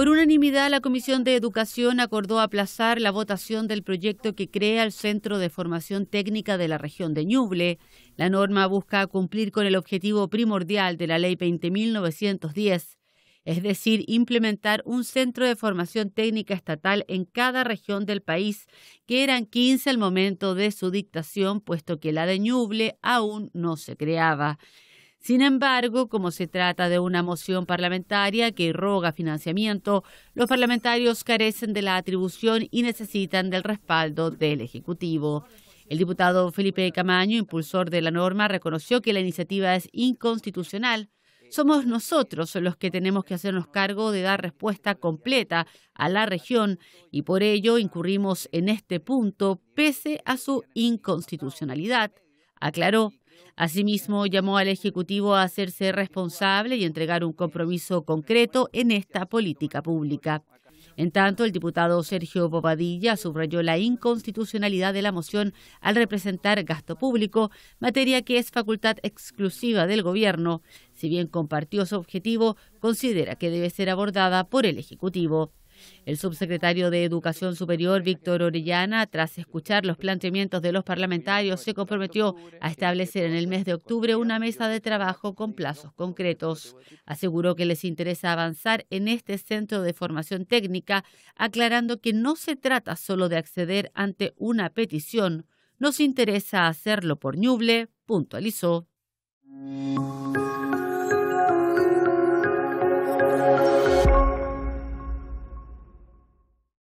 Por unanimidad, la Comisión de Educación acordó aplazar la votación del proyecto que crea el Centro de Formación Técnica de la región de Ñuble. La norma busca cumplir con el objetivo primordial de la Ley 20.910, es decir, implementar un centro de formación técnica estatal en cada región del país, que eran 15 al momento de su dictación, puesto que la de Ñuble aún no se creaba. Sin embargo, como se trata de una moción parlamentaria que roga financiamiento, los parlamentarios carecen de la atribución y necesitan del respaldo del Ejecutivo. El diputado Felipe Camaño, impulsor de la norma, reconoció que la iniciativa es inconstitucional. Somos nosotros los que tenemos que hacernos cargo de dar respuesta completa a la región y por ello incurrimos en este punto pese a su inconstitucionalidad, aclaró. Asimismo, llamó al Ejecutivo a hacerse responsable y entregar un compromiso concreto en esta política pública. En tanto, el diputado Sergio Bobadilla subrayó la inconstitucionalidad de la moción al representar gasto público, materia que es facultad exclusiva del gobierno. Si bien compartió su objetivo, considera que debe ser abordada por el Ejecutivo. El subsecretario de Educación Superior, Víctor Orellana, tras escuchar los planteamientos de los parlamentarios, se comprometió a establecer en el mes de octubre una mesa de trabajo con plazos concretos. Aseguró que les interesa avanzar en este centro de formación técnica, aclarando que no se trata solo de acceder ante una petición. Nos interesa hacerlo por Ñuble, puntualizó.